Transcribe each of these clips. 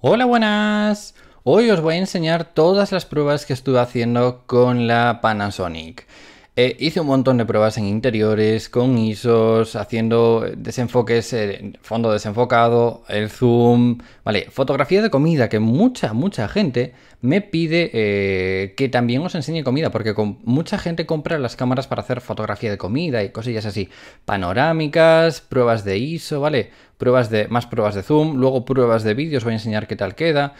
Hola, buenas. Hoy os voy a enseñar todas las pruebas que estuve haciendo con la Panasonic. Eh, hice un montón de pruebas en interiores, con ISOs, haciendo desenfoques, eh, fondo desenfocado, el zoom, vale, fotografía de comida que mucha, mucha gente me pide eh, que también os enseñe comida, porque con, mucha gente compra las cámaras para hacer fotografía de comida y cosillas así, panorámicas, pruebas de ISO, vale, pruebas de, más pruebas de zoom, luego pruebas de vídeo, os voy a enseñar qué tal queda,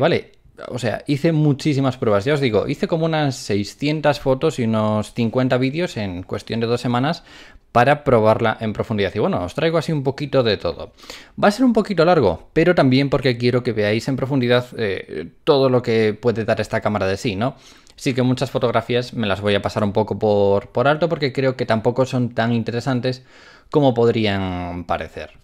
vale, o sea, hice muchísimas pruebas. Ya os digo, hice como unas 600 fotos y unos 50 vídeos en cuestión de dos semanas para probarla en profundidad. Y bueno, os traigo así un poquito de todo. Va a ser un poquito largo, pero también porque quiero que veáis en profundidad eh, todo lo que puede dar esta cámara de sí, ¿no? Sí que muchas fotografías me las voy a pasar un poco por alto porque creo que tampoco son tan interesantes como podrían parecer.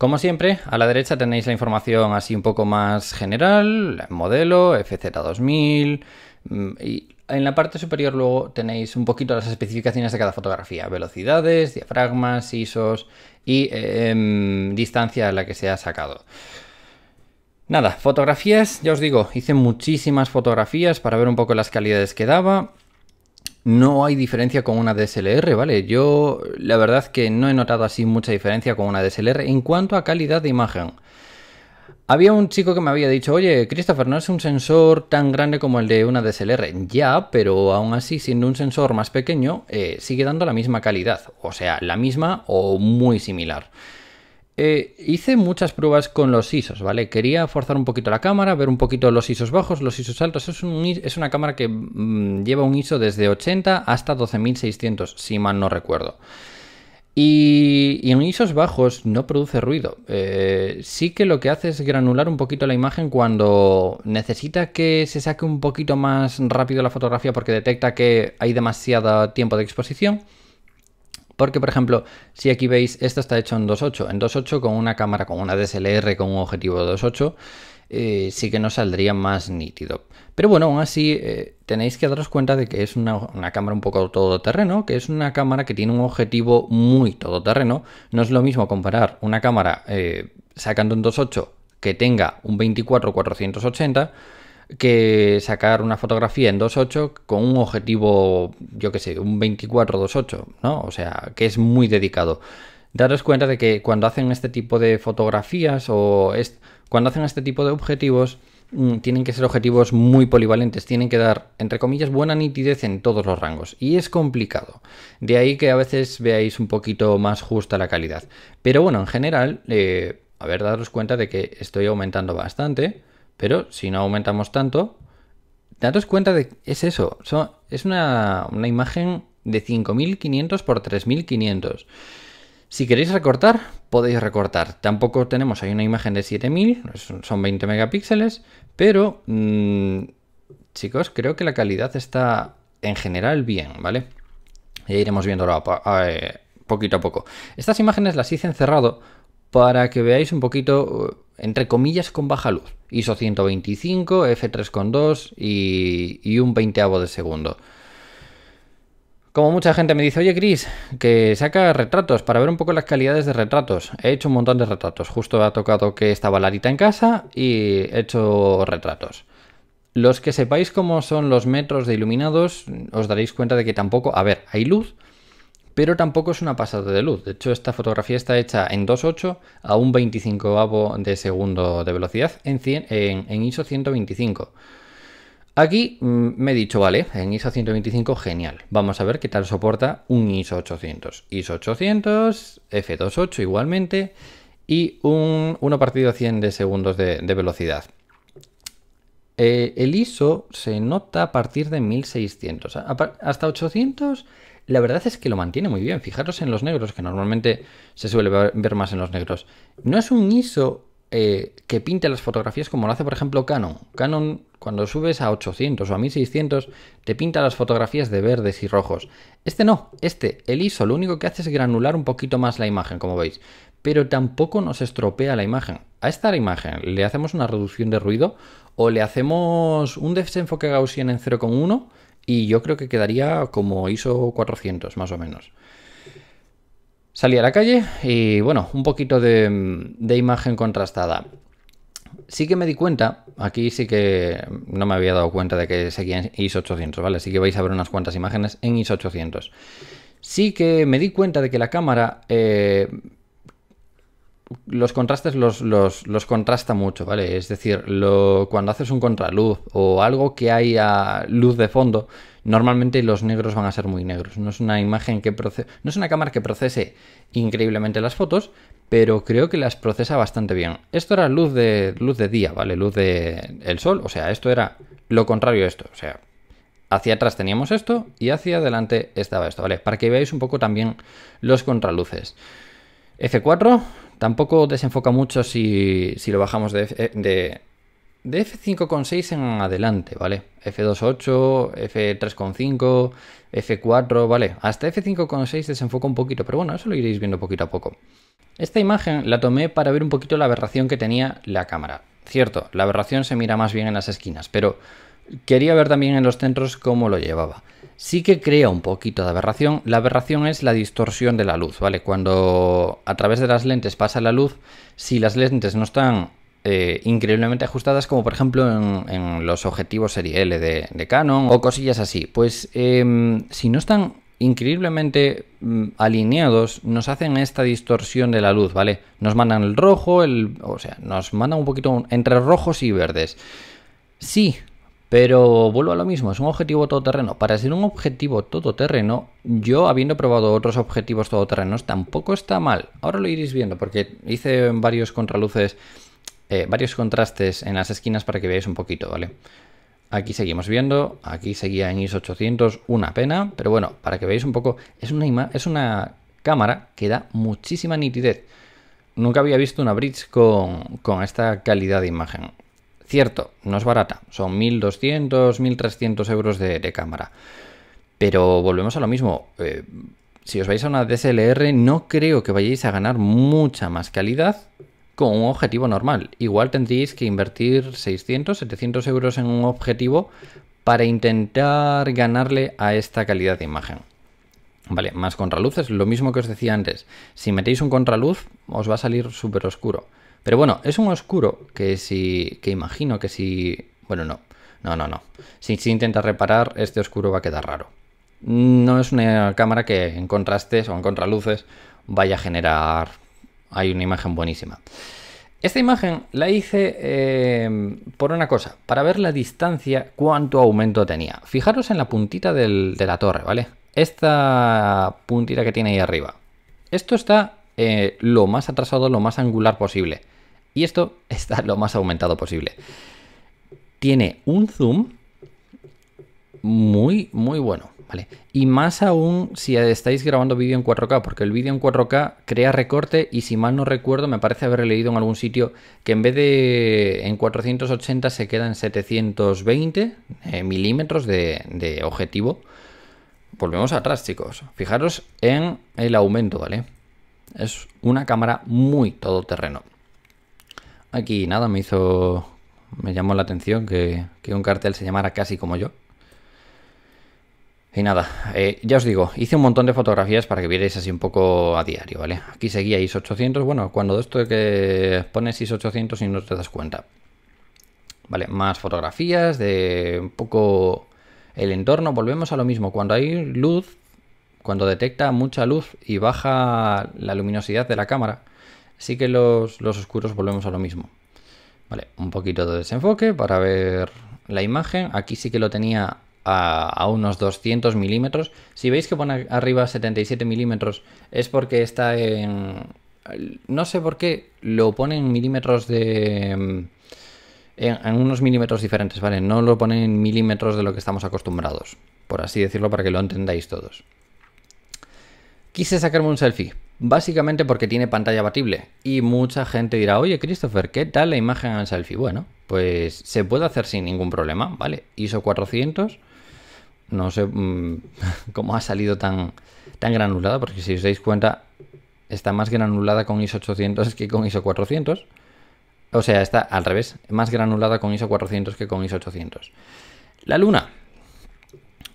Como siempre, a la derecha tenéis la información así un poco más general, modelo, FZ2000, mm, y en la parte superior luego tenéis un poquito las especificaciones de cada fotografía, velocidades, diafragmas, ISOs y em, distancia a la que se ha sacado. Nada, fotografías, ya os digo, hice muchísimas fotografías para ver un poco las calidades que daba no hay diferencia con una DSLR, ¿vale? Yo la verdad que no he notado así mucha diferencia con una DSLR en cuanto a calidad de imagen. Había un chico que me había dicho, oye, Christopher, no es un sensor tan grande como el de una DSLR. Ya, pero aún así, siendo un sensor más pequeño, eh, sigue dando la misma calidad. O sea, la misma o muy similar. Eh, hice muchas pruebas con los ISOs, ¿vale? Quería forzar un poquito la cámara, ver un poquito los ISOs bajos, los ISOs altos. Es, una cámara que mm, lleva un ISO desde 80 hasta 12600, si mal no recuerdo. Y, en ISOs bajos no produce ruido. Eh, sí que lo que hace es granular un poquito la imagen cuando necesita que se saque un poquito más rápido la fotografía porque detecta que hay demasiado tiempo de exposición porque, por ejemplo, si aquí veis, esta está hecha en 2.8. En 2.8 con una cámara, con una DSLR, con un objetivo 2.8, eh, sí que nos saldría más nítido. Pero bueno, aún así eh, tenéis que daros cuenta de que es una, cámara un poco todoterreno, que es una cámara que tiene un objetivo muy todoterreno. No es lo mismo comparar una cámara eh, sacando un 2.8 que tenga un 24-480 que sacar una fotografía en 2.8 con un objetivo, yo que sé, un 24-2.8, ¿no? O sea, que es muy dedicado. Daros cuenta de que cuando hacen este tipo de fotografías o cuando hacen este tipo de objetivos, mm, tienen que ser objetivos muy polivalentes, tienen que dar, entre comillas, buena nitidez en todos los rangos. Y es complicado. De ahí que a veces veáis un poquito más justa la calidad. Pero bueno, en general, eh, a ver, daros cuenta de que estoy aumentando bastante. Pero si no aumentamos tanto, datos cuenta de que es eso. es una, imagen de 5500 por 3500. Si queréis recortar, podéis recortar. Tampoco tenemos ahí una imagen de 7000, son 20 megapíxeles, pero mm, chicos, creo que la calidad está en general bien, ¿vale? Ya iremos viéndolo eh, poquito a poco. Estas imágenes las hice encerrado para que veáis un poquito, eh, entre comillas, con baja luz. ISO 125, F3.2 y, y un veinteavo de segundo. Como mucha gente me dice, oye Chris, que saca retratos para ver un poco las calidades de retratos. He hecho un montón de retratos. Justo ha tocado que estaba Larita en casa y he hecho retratos. Los que sepáis cómo son los metros de iluminados, os daréis cuenta de que tampoco, a ver, hay luz, pero tampoco es una pasada de luz. De hecho, esta fotografía está hecha en 2.8 a un 25 de segundo de velocidad en, ISO 125. Aquí mm, me he dicho, vale, en ISO 125, genial. Vamos a ver qué tal soporta un ISO 800. ISO 800, F28 igualmente, y un 1 partido a 100 de segundos de, velocidad. Eh, el ISO se nota a partir de 1600. hasta 800 la verdad es que lo mantiene muy bien. Fijaros en los negros, que normalmente se suele ver más en los negros. No es un ISO eh, que pinte las fotografías como lo hace, por ejemplo, Canon. Canon, cuando subes a 800 o a 1600, te pinta las fotografías de verdes y rojos. Este no, este, el ISO, lo único que hace es granular un poquito más la imagen, como veis. Pero tampoco nos estropea la imagen. A esta imagen le hacemos una reducción de ruido o le hacemos un desenfoque Gaussian en 0,1 y yo creo que quedaría como ISO 400 más o menos. Salí a la calle y bueno, un poquito de, imagen contrastada. Sí que me di cuenta, aquí sí que no me había dado cuenta de que seguía en ISO 800, ¿vale? Así que vais a ver unas cuantas imágenes en ISO 800. Sí que me di cuenta de que la cámara eh, los contrastes los, los, contrasta mucho, ¿vale? Es decir, lo, cuando haces un contraluz o algo que haya luz de fondo, normalmente los negros van a ser muy negros. No es una imagen que no es una cámara que procese increíblemente las fotos, pero creo que las procesa bastante bien. Esto era luz de luz de día, ¿vale? Luz de el sol, o sea, esto era lo contrario a esto, o sea, hacia atrás teníamos esto y hacia adelante estaba esto, ¿vale? Para que veáis un poco también los contraluces. F4, Tampoco desenfoca mucho si, si lo bajamos de, eh, de F5.6 en adelante, ¿vale? F2.8, F3.5, F4, ¿vale? Hasta F5.6 desenfoca un poquito, pero bueno, eso lo iréis viendo poquito a poco. Esta imagen la tomé para ver un poquito la aberración que tenía la cámara. Cierto, la aberración se mira más bien en las esquinas, pero Quería ver también en los centros cómo lo llevaba. Sí que crea un poquito de aberración. La aberración es la distorsión de la luz, ¿vale? Cuando a través de las lentes pasa la luz, si las lentes no están eh, increíblemente ajustadas, como por ejemplo en, los objetivos serie L de, Canon o cosillas así, pues em, si no están increíblemente mm, alineados nos hacen esta distorsión de la luz, ¿vale? Nos mandan el rojo, el, o sea, nos mandan un poquito entre rojos y verdes. Sí, pero vuelvo a lo mismo, es un objetivo todoterreno. Para ser un objetivo todoterreno, yo habiendo probado otros objetivos todoterrenos, tampoco está mal. Ahora lo iréis viendo, porque hice varios contraluces, eh, varios contrastes en las esquinas para que veáis un poquito, ¿vale? Aquí seguimos viendo, aquí seguía en ISO 800, una pena, pero bueno, para que veáis un poco, es una, es una cámara que da muchísima nitidez. Nunca había visto una bridge con, con esta calidad de imagen. Cierto, no es barata, son 1.200, 1.300 euros de, cámara. Pero volvemos a lo mismo. Eh, si os vais a una DSLR, no creo que vayáis a ganar mucha más calidad con un objetivo normal. Igual tendríais que invertir 600, 700 euros en un objetivo para intentar ganarle a esta calidad de imagen. Vale, más contraluces, lo mismo que os decía antes. Si metéis un contraluz, os va a salir súper oscuro. Pero bueno, es un oscuro que si. que imagino que si. Bueno, no. No, no, no. Si intenta reparar, este oscuro va a quedar raro. No es una cámara que en contrastes o en contraluces vaya a generar. Hay una imagen buenísima. Esta imagen la hice eh, por una cosa, para ver la distancia, cuánto aumento tenía. Fijaros en la puntita de la torre, ¿vale? Esta puntita que tiene ahí arriba. Esto está eh, lo más atrasado, lo más angular posible. Y esto está lo más aumentado posible. Tiene un zoom muy, muy bueno, ¿vale? Y más aún si estáis grabando vídeo en 4K, porque el vídeo en 4K crea recorte y si mal no recuerdo, me parece haber leído en algún sitio que en vez de en 480 se queda en 720 eh, milímetros de, de objetivo. Volvemos atrás, chicos. Fijaros en el aumento, ¿vale? Es una cámara muy todoterreno. Aquí nada, me hizo. Me llamó la atención que, un cartel se llamara casi como yo. Y nada, eh, ya os digo, hice un montón de fotografías para que vierais así un poco a diario, ¿vale? Aquí seguía is 800, bueno, cuando esto que pones is 800 y no te das cuenta. Vale, más fotografías de un poco el entorno, volvemos a lo mismo, cuando hay luz, cuando detecta mucha luz y baja la luminosidad de la cámara, Sí que los, oscuros volvemos a lo mismo. Vale, un poquito de desenfoque para ver la imagen. Aquí sí que lo tenía a, unos 200 milímetros. Si veis que pone arriba 77 milímetros es porque está en... No sé por qué lo pone en milímetros de... En, en, unos milímetros diferentes, ¿vale? No lo pone en milímetros de lo que estamos acostumbrados, por así decirlo, para que lo entendáis todos. Quise sacarme un selfie, Básicamente porque tiene pantalla batible Y mucha gente dirá, oye Christopher, ¿qué tal la imagen en selfie? Bueno, pues se puede hacer sin ningún problema, ¿vale? ISO 400, no sé mm, cómo ha salido tan, tan granulada, porque si os dais cuenta, está más granulada con ISO 800 que con ISO 400. O sea, está al revés, más granulada con ISO 400 que con ISO 800. La luna.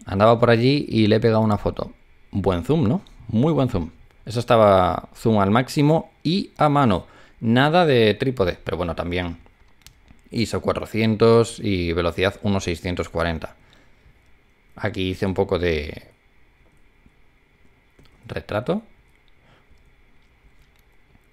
Andaba por allí y le he pegado una foto. Buen zoom, ¿no? Muy buen zoom. Eso estaba zoom al máximo y a mano. Nada de trípode, pero bueno, también ISO 400 y velocidad 1640. Aquí hice un poco de retrato.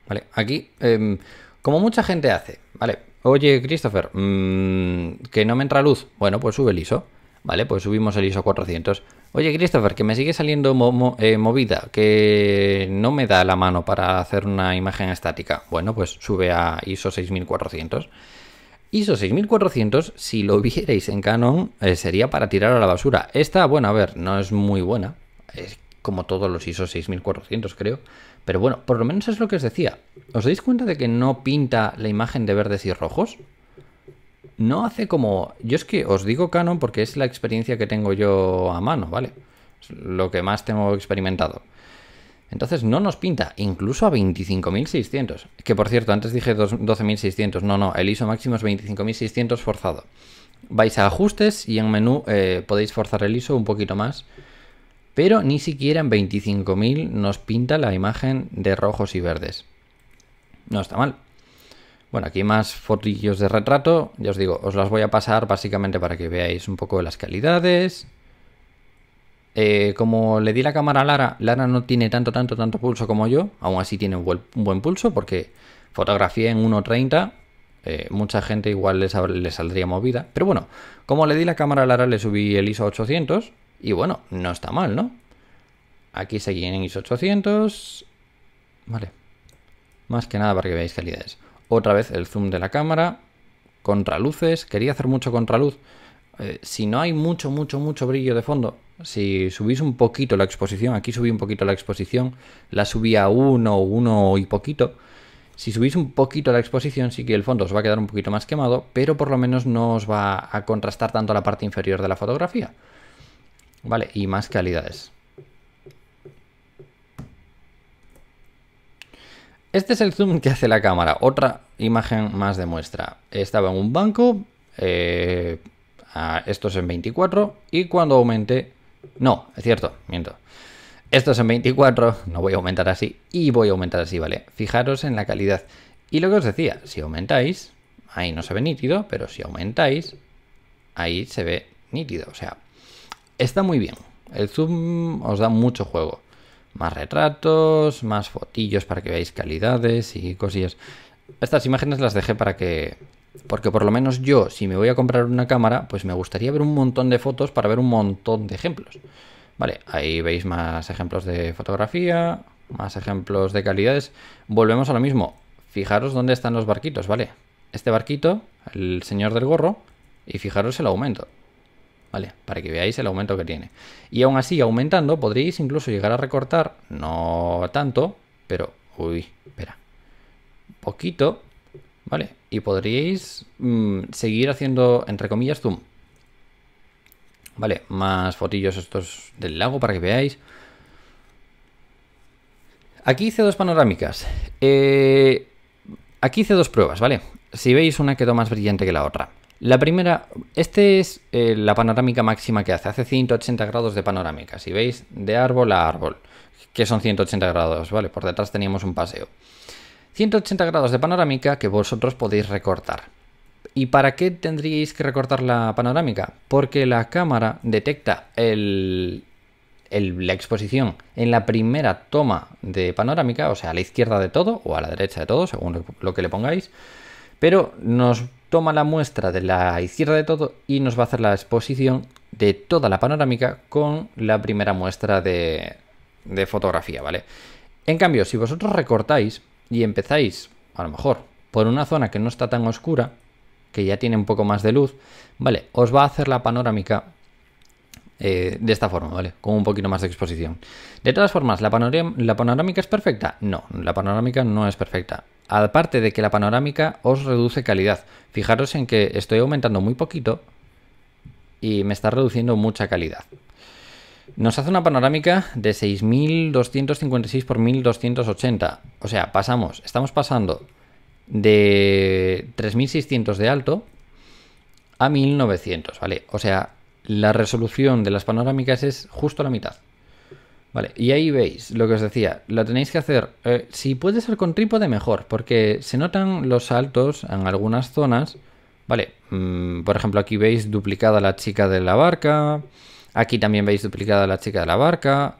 Vale, aquí, em, como mucha gente hace, vale, oye Christopher, mm, que no me entra luz. Bueno, pues sube el ISO. Vale, pues subimos el ISO 400. Oye, Christopher, que me sigue saliendo eh, movida, que no me da la mano para hacer una imagen estática. Bueno, pues sube a ISO 6400. ISO 6400, si lo vierais en Canon, eh, sería para tirar a la basura. Esta, bueno, a ver, no es muy buena. Es como todos los ISO 6400, creo. Pero bueno, por lo menos es lo que os decía. ¿Os dais cuenta de que no pinta la imagen de verdes y rojos? no hace como... Yo es que os digo Canon porque es la experiencia que tengo yo a mano, ¿vale? Es lo que más tengo experimentado. Entonces no nos pinta, incluso a 25.600. Que por cierto, antes dije 12.600. No, no, el ISO máximo es 25.600 forzado. Vais a ajustes y en menú eh, podéis forzar el ISO un poquito más. Pero ni siquiera en 25.000 nos pinta la imagen de rojos y verdes. No está mal. Bueno, aquí más fotillos de retrato, ya os digo, os las voy a pasar básicamente para que veáis un poco las calidades. Eh, como le di la cámara a Lara, Lara no tiene tanto, tanto, tanto pulso como yo, aún así tiene un buen, pulso porque fotografía en 1.30, eh, mucha gente igual le saldría movida. Pero bueno, como le di la cámara a Lara, le subí el ISO 800 y bueno, no está mal, ¿no? Aquí seguí en ISO 800, vale, más que nada para que veáis calidades. Otra vez el zoom de la cámara, contraluces, quería hacer mucho contraluz. Eh, si no hay mucho, mucho, mucho brillo de fondo, si subís un poquito la exposición, aquí subí un poquito la exposición, la subí a uno uno y poquito. Si subís un poquito la exposición, sí que el fondo os va a quedar un poquito más quemado, pero por lo menos no os va a contrastar tanto la parte inferior de la fotografía. Vale, y más calidades. Este es el zoom que hace la cámara. Otra imagen más de muestra. Estaba en un banco, eh, esto es en 24, y cuando aumente, No, es cierto, miento. Esto es en 24, no voy a aumentar así, y voy a aumentar así, ¿vale? Fijaros en la calidad. Y lo que os decía, si aumentáis, ahí no se ve nítido, pero si aumentáis, ahí se ve nítido. O sea, está muy bien. El zoom os da mucho juego más retratos, más fotillos para que veáis calidades y cosillas. Estas imágenes las dejé para que... Porque por lo menos yo, si me voy a comprar una cámara, pues me gustaría ver un montón de fotos para ver un montón de ejemplos. Vale, ahí veis más ejemplos de fotografía, más ejemplos de calidades. Volvemos a lo mismo. Fijaros dónde están los barquitos, ¿vale? Este barquito, el señor del gorro, y fijaros el aumento. ¿vale? Para que veáis el aumento que tiene. Y aún así, aumentando, podríais incluso llegar a recortar, no tanto, pero, uy, espera, poquito, ¿vale? Y podríais mm, seguir haciendo, entre comillas, zoom. Vale, más fotillos estos del lago para que veáis. Aquí hice dos panorámicas. Eh, aquí hice dos pruebas, ¿vale? Si veis una quedó más brillante que la otra. La primera, este es eh, la panorámica máxima que hace, hace 180 grados de panorámica, si veis, de árbol a árbol, que son 180 grados, ¿vale? Por detrás teníamos un paseo. 180 grados de panorámica que vosotros podéis recortar. ¿Y para qué tendríais que recortar la panorámica? Porque la cámara detecta el, la exposición en la primera toma de panorámica, o sea, a la izquierda de todo o a la derecha de todo, según lo que le pongáis, pero nos toma la muestra de la izquierda de todo y nos va a hacer la exposición de toda la panorámica con la primera muestra de, fotografía, ¿vale? En cambio, si vosotros recortáis y empezáis, a lo mejor, por una zona que no está tan oscura, que ya tiene un poco más de luz, ¿vale? Os va a hacer la panorámica eh, de esta forma, ¿vale? Con un poquito más de exposición. De todas formas, ¿la, ¿la panorámica es perfecta? No, la panorámica no es perfecta. Aparte de que la panorámica os reduce calidad. Fijaros en que estoy aumentando muy poquito y me está reduciendo mucha calidad. Nos hace una panorámica de 6.256 por 1.280. O sea, pasamos, estamos pasando de 3.600 de alto a 1.900, ¿vale? O sea, la resolución de las panorámicas es justo la mitad. Vale, y ahí veis lo que os decía, lo tenéis que hacer, eh, si puede ser con trípode mejor, porque se notan los saltos en algunas zonas, vale, mm, por ejemplo aquí veis duplicada la chica de la barca, aquí también veis duplicada la chica de la barca,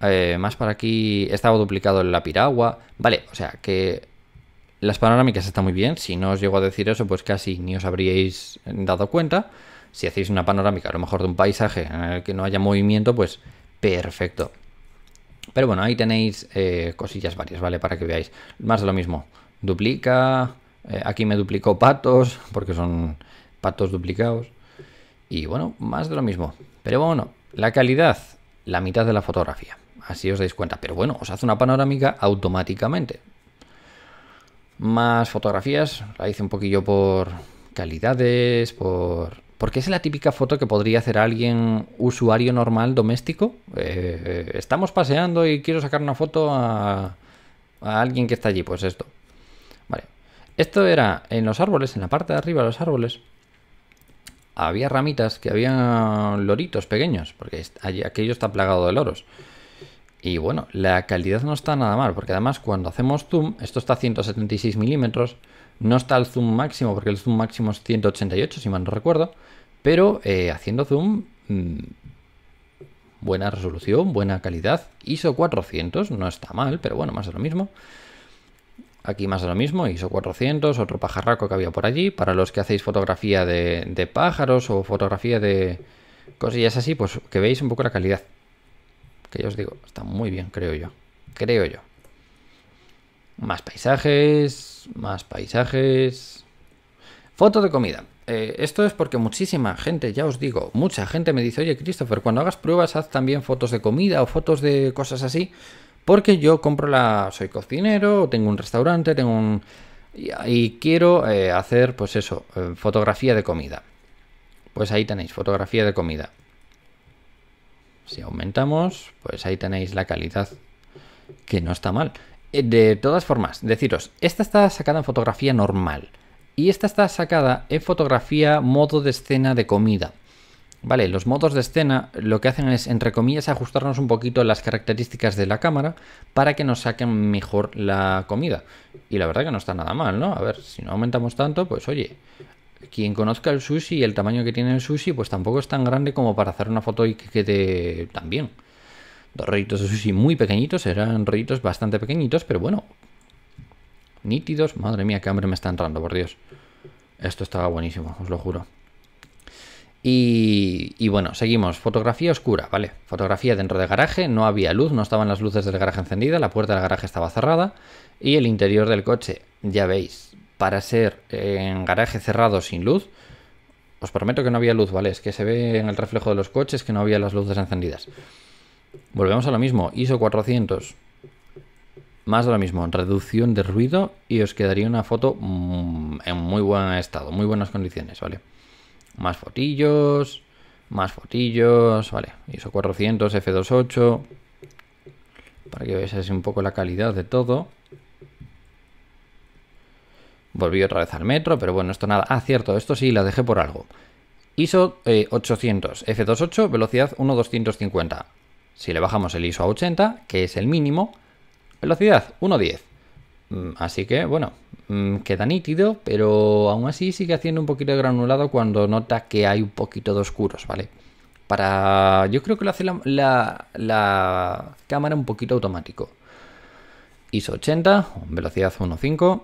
eh, más para aquí estaba duplicado la piragua, vale, o sea que las panorámicas están muy bien, si no os llego a decir eso pues casi ni os habríais dado cuenta, si hacéis una panorámica, a lo mejor de un paisaje en eh, el que no haya movimiento, pues perfecto. Pero bueno, ahí tenéis eh, cosillas varias, ¿vale? Para que veáis. Más de lo mismo. Duplica. Eh, aquí me duplicó patos, porque son patos duplicados. Y bueno, más de lo mismo. Pero bueno, la calidad, la mitad de la fotografía. Así os dais cuenta. Pero bueno, os hace una panorámica automáticamente. Más fotografías. La hice un poquillo por calidades, por porque es la típica foto que podría hacer alguien usuario normal doméstico. Eh, eh, estamos paseando y quiero sacar una foto a, a alguien que está allí. Pues esto. Vale. Esto era en los árboles, en la parte de arriba de los árboles. Había ramitas que habían loritos pequeños, porque aquello está plagado de loros. Y bueno, la calidad no está nada mal, porque además cuando hacemos zoom, esto está a 176 milímetros, no está el zoom máximo, porque el zoom máximo es 188, si mal no recuerdo, pero eh, haciendo zoom, mm, buena resolución, buena calidad. ISO 400, no está mal, pero bueno, más de lo mismo. Aquí más de lo mismo, ISO 400, otro pajarraco que había por allí. Para los que hacéis fotografía de, pájaros o fotografía de cosillas así, pues que veáis un poco la calidad. Que yo os digo, está muy bien, creo yo. Creo yo. Más paisajes, más paisajes. Foto de comida. Eh, esto es porque muchísima gente, ya os digo, mucha gente me dice, oye Christopher, cuando hagas pruebas haz también fotos de comida o fotos de cosas así, porque yo compro la, soy cocinero, tengo un restaurante, tengo un... y, quiero eh, hacer, pues eso, eh, fotografía de comida. Pues ahí tenéis, fotografía de comida. Si aumentamos, pues ahí tenéis la calidad, que no está mal. Eh, de todas formas, deciros, esta está sacada en fotografía normal y esta está sacada en fotografía modo de escena de comida. Vale, los modos de escena lo que hacen es, entre comillas, ajustarnos un poquito las características de la cámara para que nos saquen mejor la comida. Y la verdad que no está nada mal, ¿no? A ver, si no aumentamos tanto, pues oye, quien conozca el sushi y el tamaño que tiene el sushi, pues tampoco es tan grande como para hacer una foto y que quede tan bien. Dos rollitos de sushi muy pequeñitos, eran rollitos bastante pequeñitos, pero bueno, nítidos. Madre mía, qué hambre me está entrando, por Dios. Esto estaba buenísimo, os lo juro. Y, y, bueno, seguimos. Fotografía oscura, ¿vale? Fotografía dentro del garaje, no había luz, no estaban las luces del garaje encendidas, la puerta del garaje estaba cerrada y el interior del coche, ya veis, para ser eh, en garaje cerrado sin luz, os prometo que no había luz, ¿vale? Es que se ve en el reflejo de los coches que no había las luces encendidas. Volvemos a lo mismo, ISO 400. Más de lo mismo, reducción de ruido y os quedaría una foto mm, en muy buen estado, muy buenas condiciones, ¿vale? Más fotillos, más fotillos, ¿vale? ISO 400, F28, para que veáis así un poco la calidad de todo. Volví otra vez al metro, pero bueno, esto nada. Ah, cierto, esto sí, la dejé por algo. ISO 800, eh, F28, velocidad 1 250 si le bajamos el ISO a 80, que es el mínimo, velocidad 1.10. Mm, así que, bueno, mm, queda nítido, pero aún así sigue haciendo un poquito de granulado cuando nota que hay un poquito de oscuros, ¿vale? Para... Yo creo que lo hace la, la cámara un poquito automático. ISO 80, velocidad 1.5.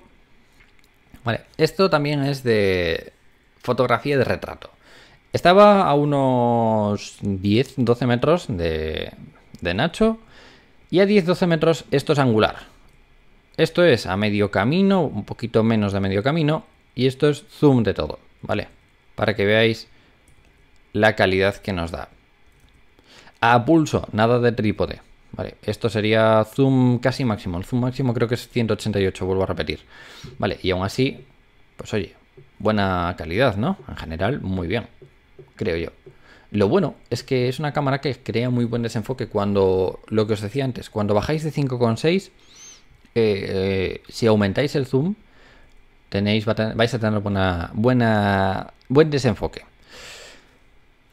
Vale, esto también es de fotografía de retrato. Estaba a unos 10, 12 metros de, Nacho y a 10, 12 metros esto es angular. Esto es a medio camino, un poquito menos de medio camino y esto es zoom de todo, ¿vale? Para que veáis la calidad que nos da. A pulso, nada de trípode. Vale, esto sería zoom casi máximo. El zoom máximo creo que es 188, vuelvo a repetir. Vale, y aún así, pues oye, buena calidad, ¿no? En general, muy bien creo yo. Lo bueno es que es una cámara que crea muy buen desenfoque cuando, lo que os decía antes, cuando bajáis de 5,6, eh, eh, si aumentáis el zoom, tenéis, vais a tener buena, buena, buen desenfoque.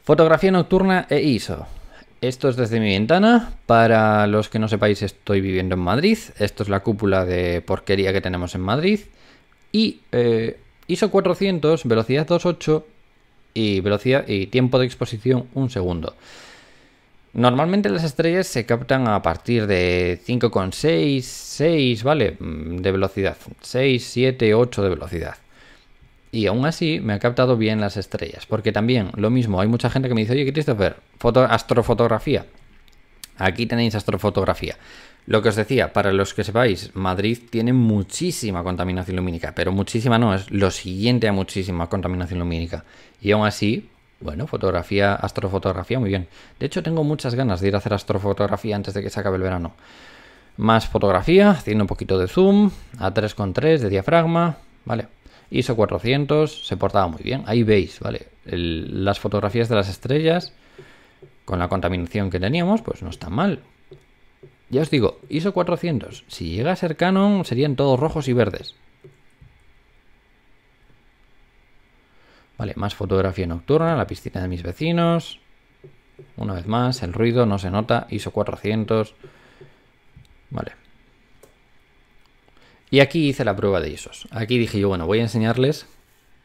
Fotografía nocturna e ISO. Esto es desde mi ventana. Para los que no sepáis, estoy viviendo en Madrid. Esto es la cúpula de porquería que tenemos en Madrid. Y eh, ISO 400, velocidad 2.8 y velocidad y tiempo de exposición un segundo. Normalmente las estrellas se captan a partir de 5,6, 6, ¿vale? Mm, de velocidad. 6, 7, 8 de velocidad. Y aún así me ha captado bien las estrellas. Porque también, lo mismo, hay mucha gente que me dice, oye, Christopher, foto astrofotografía. Aquí tenéis astrofotografía. Lo que os decía, para los que sepáis, Madrid tiene muchísima contaminación lumínica, pero muchísima no, es lo siguiente a muchísima contaminación lumínica. Y aún así, bueno, fotografía, astrofotografía, muy bien. De hecho, tengo muchas ganas de ir a hacer astrofotografía antes de que se acabe el verano. Más fotografía, haciendo un poquito de zoom, a 3,3 de diafragma, ¿vale? ISO 400, se portaba muy bien. Ahí veis, ¿vale? las fotografías de las estrellas, con la contaminación que teníamos, pues no está mal. Ya os digo, ISO 400. Si llega a ser Canon, serían todos rojos y verdes. Vale, más fotografía nocturna, la piscina de mis vecinos. Una vez más, el ruido no se nota, ISO 400. Vale. Y aquí hice la prueba de ISOs. Aquí dije yo, bueno, voy a enseñarles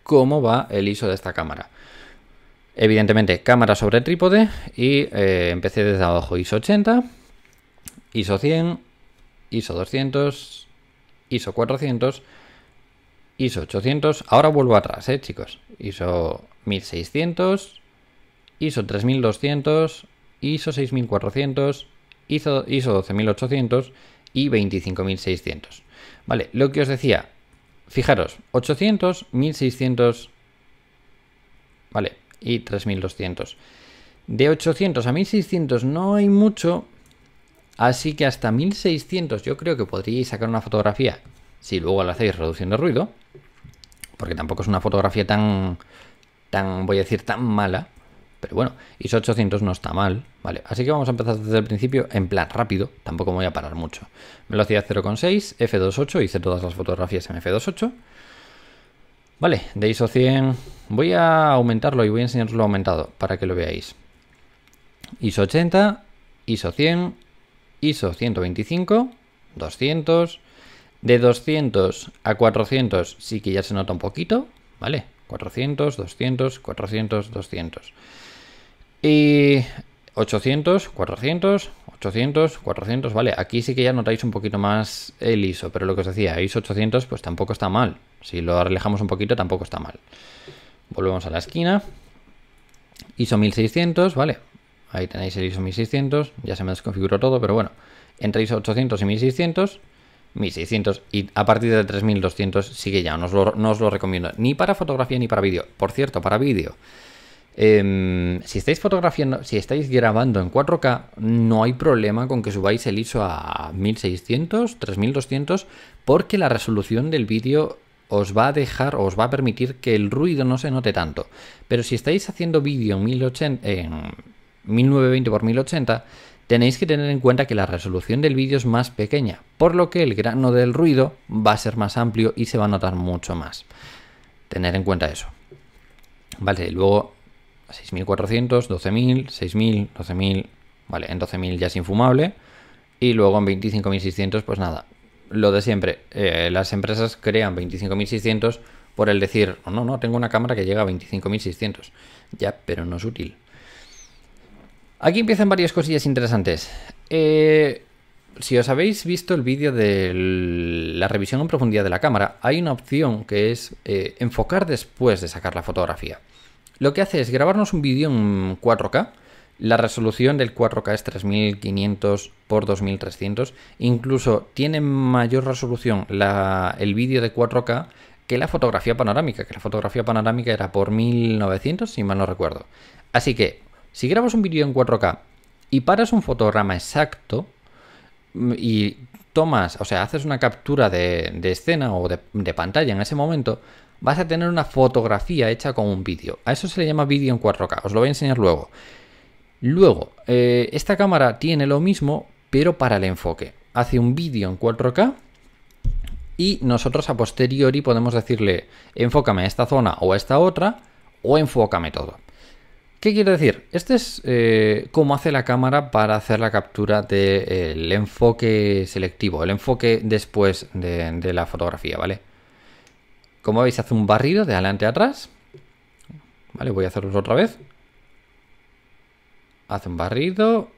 cómo va el ISO de esta cámara. Evidentemente, cámara sobre trípode y eh, empecé desde abajo ISO 80. ISO 100, ISO 200, ISO 400, ISO 800. Ahora vuelvo atrás, ¿eh, chicos? ISO 1600, ISO 3200, ISO 6400, ISO, ISO 12800 y 25600. Vale, lo que os decía, fijaros, 800, 1600, vale, y 3200. De 800 a 1600 no hay mucho, Así que hasta 1600 yo creo que podríais sacar una fotografía, si luego la hacéis reduciendo ruido, porque tampoco es una fotografía tan, tan, voy a decir, tan mala. Pero bueno, ISO 800 no está mal, ¿vale? Así que vamos a empezar desde el principio en plan rápido, tampoco me voy a parar mucho. Velocidad 0.6, F28, hice todas las fotografías en F28. Vale, de ISO 100 voy a aumentarlo y voy a lo aumentado para que lo veáis. ISO 80, ISO 100, ISO 125, 200. De 200 a 400 sí que ya se nota un poquito, ¿vale? 400, 200, 400, 200. Y 800, 400, 800, 400, ¿vale? Aquí sí que ya notáis un poquito más el ISO, pero lo que os decía, ISO 800 pues tampoco está mal. Si lo alejamos un poquito tampoco está mal. Volvemos a la esquina. ISO 1600, ¿vale? Ahí tenéis el ISO 1600, ya se me desconfiguró todo, pero bueno, entre ISO 800 y 1600, 1600 y a partir de 3200 sigue ya, no os, lo, recomiendo, ni para fotografía ni para vídeo. Por cierto, para vídeo, em, si estáis fotografiando, si estáis grabando en 4K, no hay problema con que subáis el ISO a 1600, 3200, porque la resolución del vídeo os va a dejar os va a permitir que el ruido no se note tanto. Pero si estáis haciendo vídeo en 1080, en 1920 x 1080, tenéis que tener en cuenta que la resolución del vídeo es más pequeña, por lo que el grano del ruido va a ser más amplio y se va a notar mucho más. Tener en cuenta eso. Vale, luego 6400, 12000, 6000, 12000, vale, en 12000 ya es infumable. Y luego en 25600, pues nada, lo de siempre. Eh, las empresas crean 25600 por el decir, oh, no, no, tengo una cámara que llega a 25600. Ya, pero no es útil. Aquí empiezan varias cosillas interesantes. Eh, si os habéis visto el vídeo de la revisión en profundidad de la cámara, hay una opción que es eh, enfocar después de sacar la fotografía. Lo que hace es grabarnos un vídeo en 4K. La resolución del 4K es 3500 x 2300. Incluso tiene mayor resolución el vídeo de 4K que la fotografía panorámica, que la fotografía panorámica era por 1900, si mal no recuerdo. Así que si grabas un vídeo en 4K y paras un fotograma exacto mm, y tomas, o sea, haces una captura de, escena o de, pantalla en ese momento, vas a tener una fotografía hecha con un vídeo. A eso se le llama vídeo en 4K, os lo voy a enseñar luego. Luego, eh, esta cámara tiene lo mismo, pero para el enfoque. Hace un vídeo en 4K y nosotros a posteriori podemos decirle enfócame a esta zona o a esta otra o enfócame todo. ¿Qué quiero decir? Este es eh, cómo hace la cámara para hacer la captura del enfoque selectivo, el enfoque después de, de, la fotografía, ¿vale? Como veis, hace un barrido de adelante a atrás. Vale, voy a hacerlo otra vez. Hace un barrido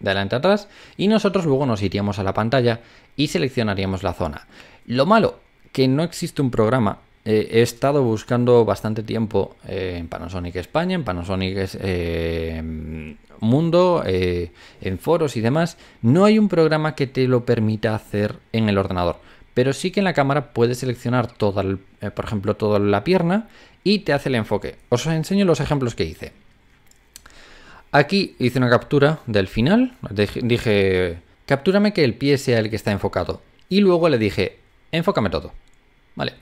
de adelante a atrás. Y nosotros luego nos iríamos a la pantalla y seleccionaríamos la zona. Lo malo, que no existe un programa eh, he estado buscando bastante tiempo eh, en Panasonic España, en Panasonic eh, Mundo, en foros y demás. No hay un programa que te lo permita hacer en el ordenador, pero sí que en la cámara puedes seleccionar, toda por ejemplo, toda la pierna y te hace el enfoque. Os enseño los ejemplos que hice. Aquí hice una captura del final, dije, captúrame que el pie sea el que está enfocado. Y luego le dije, enfócame todo. Vale,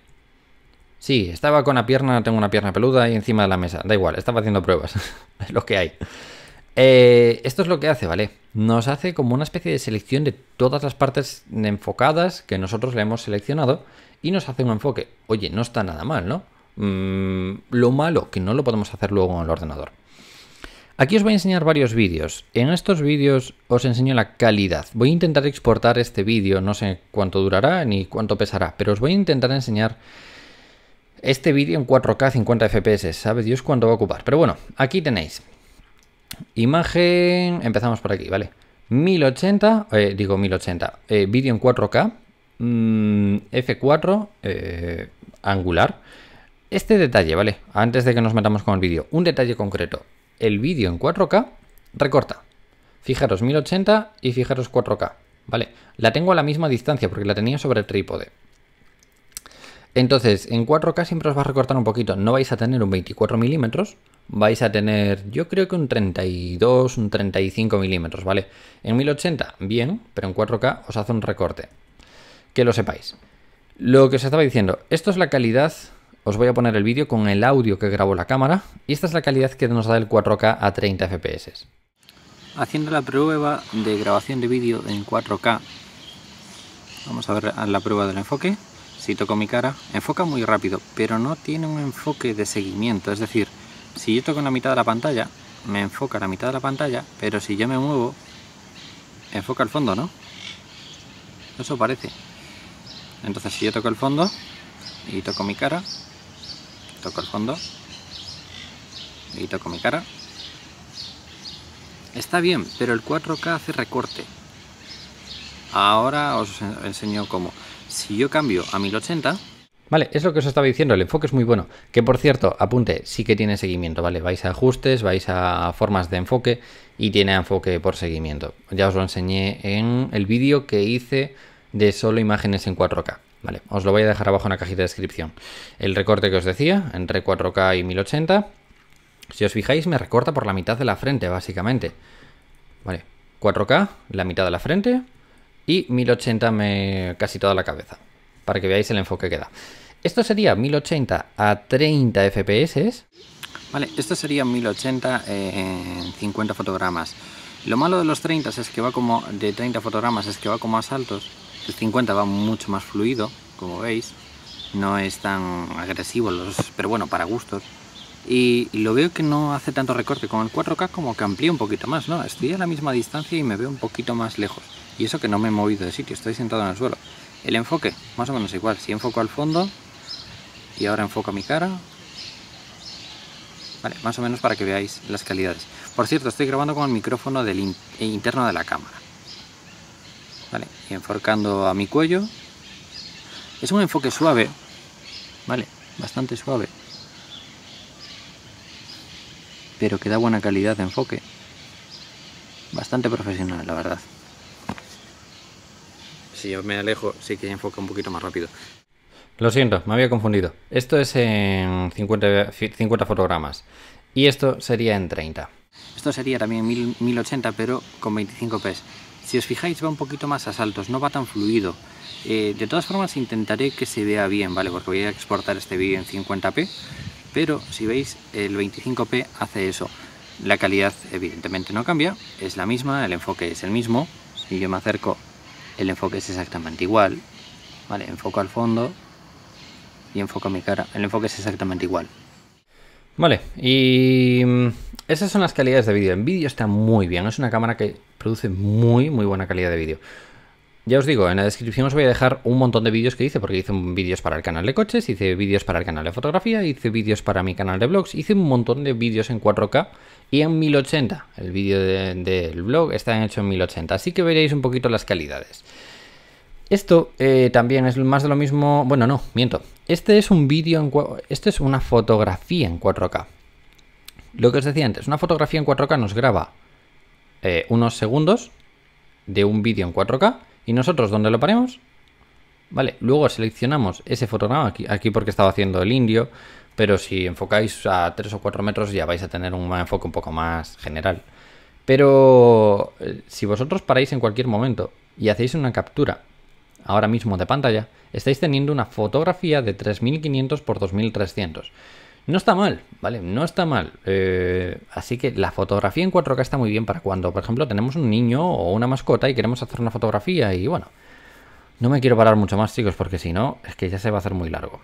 Sí, estaba con la pierna, tengo una pierna peluda ahí encima de la mesa. Da igual, estaba haciendo pruebas. es lo que hay. Eh, esto es lo que hace, ¿vale? Nos hace como una especie de selección de todas las partes enfocadas que nosotros le hemos seleccionado y nos hace un enfoque. Oye, no está nada mal, ¿no? Mm, lo malo, que no lo podemos hacer luego en el ordenador. Aquí os voy a enseñar varios vídeos. En estos vídeos os enseño la calidad. Voy a intentar exportar este vídeo, no sé cuánto durará ni cuánto pesará, pero os voy a intentar enseñar este vídeo en 4K 50 FPS, sabe Dios cuánto va a ocupar. Pero bueno, aquí tenéis. Imagen, empezamos por aquí, ¿vale? 1080, eh, digo 1080, eh, vídeo en 4K, mm, F4, eh, angular. Este detalle, ¿vale? Antes de que nos metamos con el vídeo, un detalle concreto. El vídeo en 4K recorta. Fijaros 1080 y fijaros 4K, ¿vale? La tengo a la misma distancia porque la tenía sobre el trípode. Entonces, en 4K siempre os va a recortar un poquito. No vais a tener un 24 milímetros, vais a tener yo creo que un 32, un 35 milímetros, ¿vale? En 1080, bien, pero en 4K os hace un recorte. Que lo sepáis. Lo que os estaba diciendo, esto es la calidad, os voy a poner el vídeo con el audio que grabó la cámara, y esta es la calidad que nos da el 4K a 30 FPS. Haciendo la prueba de grabación de vídeo en 4K, vamos a ver la prueba del enfoque si toco mi cara, enfoca muy rápido, pero no tiene un enfoque de seguimiento. Es decir, si yo toco la mitad de la pantalla, me enfoca la mitad de la pantalla, pero si yo me muevo, enfoca el fondo, ¿no? Eso parece. Entonces si yo toco el fondo y toco mi cara, toco el fondo y toco mi cara, está bien, pero el 4K hace recorte. Ahora os enseño cómo si yo cambio a 1080... Vale, es lo que os estaba diciendo, el enfoque es muy bueno. Que por cierto, apunte, sí que tiene seguimiento, ¿vale? Vais a ajustes, vais a formas de enfoque y tiene enfoque por seguimiento. Ya os lo enseñé en el vídeo que hice de solo imágenes en 4K. Vale, os lo voy a dejar abajo en la cajita de descripción. El recorte que os decía, entre 4K y 1080. Si os fijáis, me recorta por la mitad de la frente, básicamente. Vale, 4K, la mitad de la frente, y 1080 me casi toda la cabeza, para que veáis el enfoque que da. Esto sería 1080 a 30 FPS. Vale, esto sería 1080 eh, en 50 fotogramas. Lo malo de los 30 es que va como de 30 fotogramas es que va como a saltos. El 50 va mucho más fluido, como veis. No es tan agresivo, los, pero bueno, para gustos. Y, lo veo que no hace tanto recorte. Con el 4K como que amplía un poquito más, ¿no? Estoy a la misma distancia y me veo un poquito más lejos. Y eso que no me he movido de sitio, estoy sentado en el suelo. El enfoque, más o menos igual. Si enfoco al fondo y ahora enfoco a mi cara. Vale, más o menos para que veáis las calidades. Por cierto, estoy grabando con el micrófono del eh, interno de la cámara. Vale, y enforcando a mi cuello. Es un enfoque suave, vale, bastante suave. Pero que da buena calidad de enfoque. Bastante profesional, la verdad si yo me alejo, sí que enfoca un poquito más rápido. Lo siento, me había confundido. Esto es en 50, fotogramas. Y esto sería en 30. Esto sería también 1080, pero con 25 p Si os fijáis, va un poquito más a saltos, no va tan fluido. Eh, de todas formas, intentaré que se vea bien, ¿vale? Porque voy a exportar este vídeo en 50p, pero si veis, el 25p hace eso. La calidad, evidentemente, no cambia, es la misma, el enfoque es el mismo. Si yo me acerco el enfoque es exactamente igual. Vale, enfoco al fondo y enfoco a mi cara. El enfoque es exactamente igual. Vale, y mm, esas son las calidades de vídeo. En vídeo está muy bien, es una cámara que produce muy, muy buena calidad de vídeo. Ya os digo, en la descripción os voy a dejar un montón de vídeos que hice, porque hice vídeos para el canal de coches, hice vídeos para el canal de fotografía, hice vídeos para mi canal de blogs, hice un montón de vídeos en 4K y en 1080. El vídeo del blog está hecho en 1080, así que veréis un poquito las calidades. Esto eh, también es más de lo mismo. Bueno, no, miento. Este es un vídeo en. Esto es una fotografía en 4K. Lo que os decía antes, una fotografía en 4K nos graba eh, unos segundos de un vídeo en 4K y nosotros, ¿dónde lo paremos? Vale, luego seleccionamos ese fotograma aquí, aquí porque estaba haciendo el indio, pero si enfocáis a 3 o 4 metros ya vais a tener un enfoque un poco más general. Pero eh, si vosotros paráis en cualquier momento y hacéis una captura ahora mismo de pantalla, estáis teniendo una fotografía de 3500 por 2300. No está mal, ¿vale? No está mal. Eh, así que la fotografía en 4K está muy bien para cuando, por ejemplo, tenemos un niño o una mascota y queremos hacer una fotografía y bueno. No me quiero parar mucho más, chicos, porque si no, es que ya se va a hacer muy largo.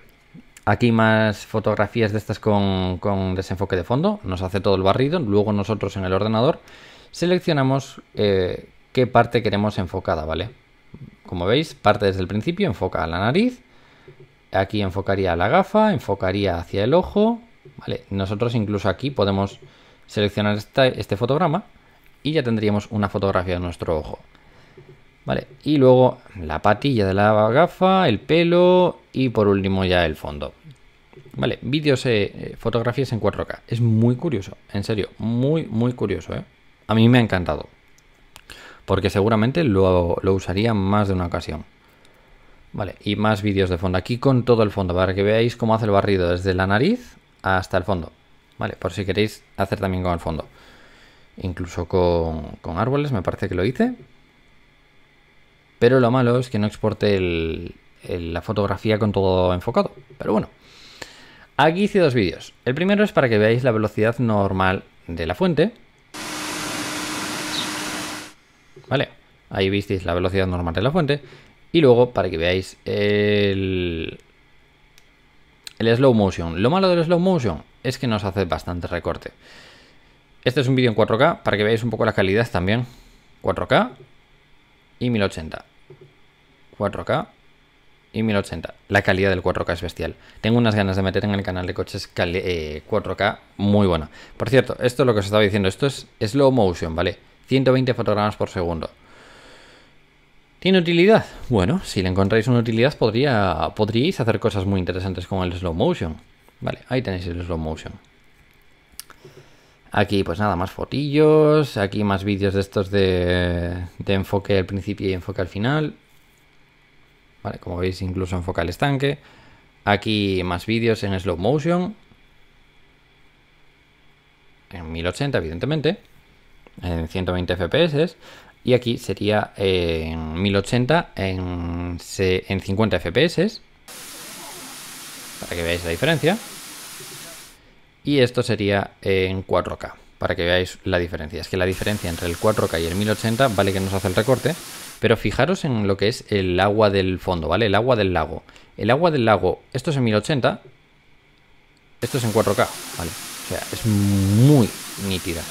Aquí más fotografías de estas con, desenfoque de fondo. Nos hace todo el barrido. Luego nosotros en el ordenador seleccionamos eh, qué parte queremos enfocada, ¿vale? Como veis, parte desde el principio, enfoca a la nariz Aquí enfocaría la gafa, enfocaría hacia el ojo. ¿vale? Nosotros incluso aquí podemos seleccionar este fotograma y ya tendríamos una fotografía de nuestro ojo. Vale, y luego la patilla de la gafa, el pelo y por último ya el fondo. Vale, vídeos, eh, eh, fotografías en 4K. Es muy curioso, en serio, muy, muy curioso. ¿eh? A mí me ha encantado, porque seguramente lo usaría más de una ocasión. Vale, y más vídeos de fondo. Aquí con todo el fondo, para que veáis cómo hace el barrido desde la nariz hasta el fondo. Vale, por si queréis hacer también con el fondo. Incluso con, árboles, me parece que lo hice. Pero lo malo es que no exporte la fotografía con todo enfocado. Pero bueno. Aquí hice dos vídeos. El primero es para que veáis la velocidad normal de la fuente. Vale, ahí visteis la velocidad normal de la fuente. Y luego, para que veáis el, slow motion. Lo malo del slow motion es que nos hace bastante recorte. Este es un vídeo en 4K para que veáis un poco la calidad también. 4K y 1080. 4K y 1080. La calidad del 4K es bestial. Tengo unas ganas de meter en el canal de coches 4K eh, muy buena. Por cierto, esto es lo que os estaba diciendo. Esto es slow motion, ¿vale? 120 fotogramas por segundo. Inutilidad, Bueno, si le encontráis una utilidad, podríais hacer cosas muy interesantes Como el slow motion. Vale, ahí tenéis el slow motion. Aquí, pues nada, más fotillos. Aquí más vídeos de estos de, enfoque al principio y enfoque al final. Vale, como veis, incluso enfoca al estanque. Aquí más vídeos en slow motion. En 1080, evidentemente. En 120 FPS y aquí sería en 1080 en, en 50 FPS para que veáis la diferencia y esto sería en 4K para que veáis la diferencia. Es que la diferencia entre el 4K y el 1080 vale que nos hace el recorte, pero fijaros en lo que es el agua del fondo, ¿vale? El agua del lago. El agua del lago, esto es en 1080, esto es en 4K, ¿vale? O sea, es muy nítida,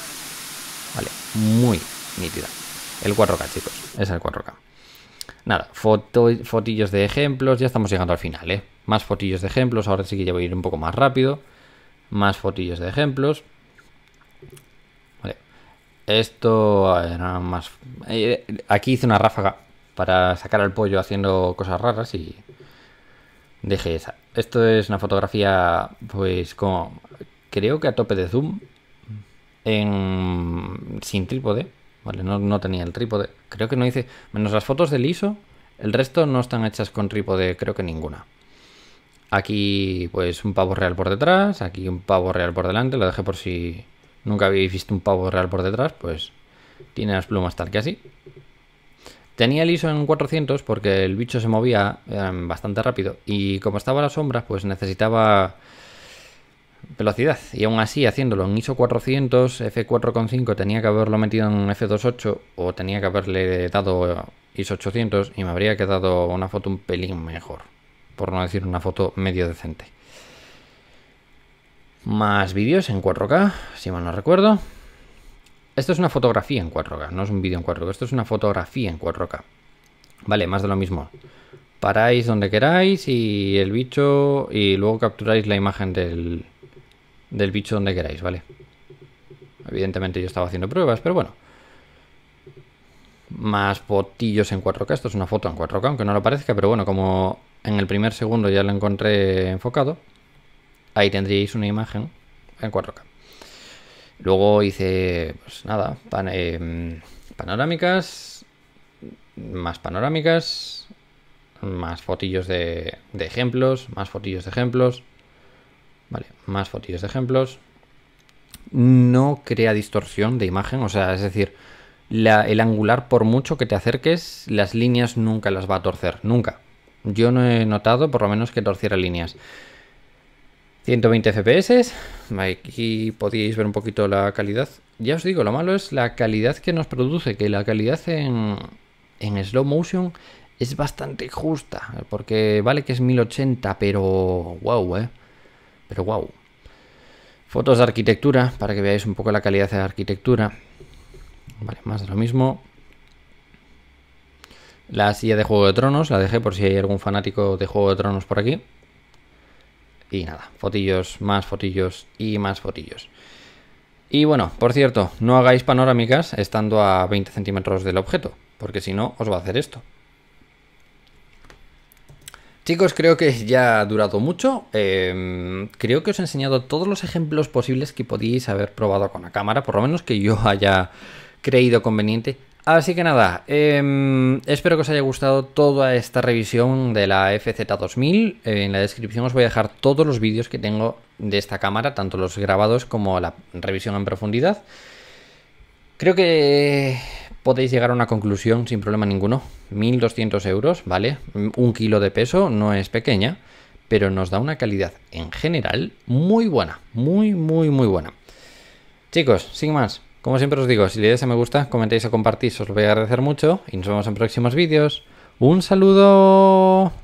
¿vale? Muy nítida el 4K, chicos. Es el 4K. Nada, fotillos de ejemplos. Ya estamos llegando al final, ¿eh? Más fotillos de ejemplos. Ahora sí que ya voy a ir un poco más rápido. Más fotillos de ejemplos. Vale. Esto era más... Eh, aquí hice una ráfaga para sacar al pollo haciendo cosas raras y dejé esa. Esto es una fotografía, pues, como creo que a tope de zoom, en, sin trípode, Vale, no, tenía el trípode. Creo que no hice... Menos las fotos del ISO, el resto no están hechas con trípode, creo que ninguna. Aquí, pues, un pavo real por detrás, aquí un pavo real por delante. Lo dejé por si nunca habéis visto un pavo real por detrás, pues tiene las plumas tal que así. Tenía el ISO en 400 porque el bicho se movía em, bastante rápido y como estaba la sombra, pues necesitaba velocidad. Y aún así, haciéndolo en ISO 400, F4.5 tenía que haberlo metido en un F28 o tenía que haberle dado ISO 800 y me habría quedado una foto un pelín mejor. Por no decir una foto medio decente. Más vídeos en 4K, si mal no recuerdo. Esto es una fotografía en 4K, no es un vídeo en 4K. Esto es una fotografía en 4K. Vale, más de lo mismo paráis donde queráis y el bicho y luego capturáis la imagen del, del bicho donde queráis, ¿vale? Evidentemente yo estaba haciendo pruebas, pero bueno. Más fotillos en 4K. Esto es una foto en 4K, aunque no lo parezca, pero bueno, como en el primer segundo ya lo encontré enfocado, ahí tendríais una imagen en 4K. Luego hice, pues nada, eh, panorámicas, más panorámicas, más fotillos de ejemplos, más fotillos de ejemplos, Vale, más fotillos de ejemplos. No crea distorsión de imagen, o sea, es decir, el angular, por mucho que te acerques, las líneas nunca las va a torcer, nunca. Yo no he notado, por lo menos, que torciera líneas. 120 FPS, aquí podíais ver un poquito la calidad. Ya os digo, lo malo es la calidad que nos produce, que la calidad en, en slow motion es bastante justa, porque vale que es 1080, pero wow, eh pero wow. Fotos de arquitectura, para que veáis un poco la calidad de arquitectura. Vale, más de lo mismo. La silla de Juego de Tronos, la dejé por si hay algún fanático de Juego de Tronos por aquí. Y nada, fotillos, más fotillos y más fotillos. Y bueno, por cierto, no hagáis panorámicas estando a 20 centímetros del objeto, porque si no os va a hacer esto. Chicos, creo que ya ha durado mucho. Em, creo que os he enseñado todos los ejemplos posibles que podíais haber probado con la cámara, por lo menos que yo haya creído conveniente. Así que nada, em, espero que os haya gustado toda esta revisión de la FZ2000. en la descripción os voy a dejar todos los vídeos que tengo de esta cámara, tanto los grabados como la revisión en profundidad. Creo que podéis llegar a una conclusión sin problema ninguno. 1.200 euros, ¿vale? Un kilo de peso no es pequeña, pero nos da una calidad en general muy buena, muy, muy, muy buena. Chicos, sin más, como siempre os digo, si le dais a me gusta, comentéis o compartís, os lo voy a agradecer mucho y nos vemos en próximos vídeos. Un saludo.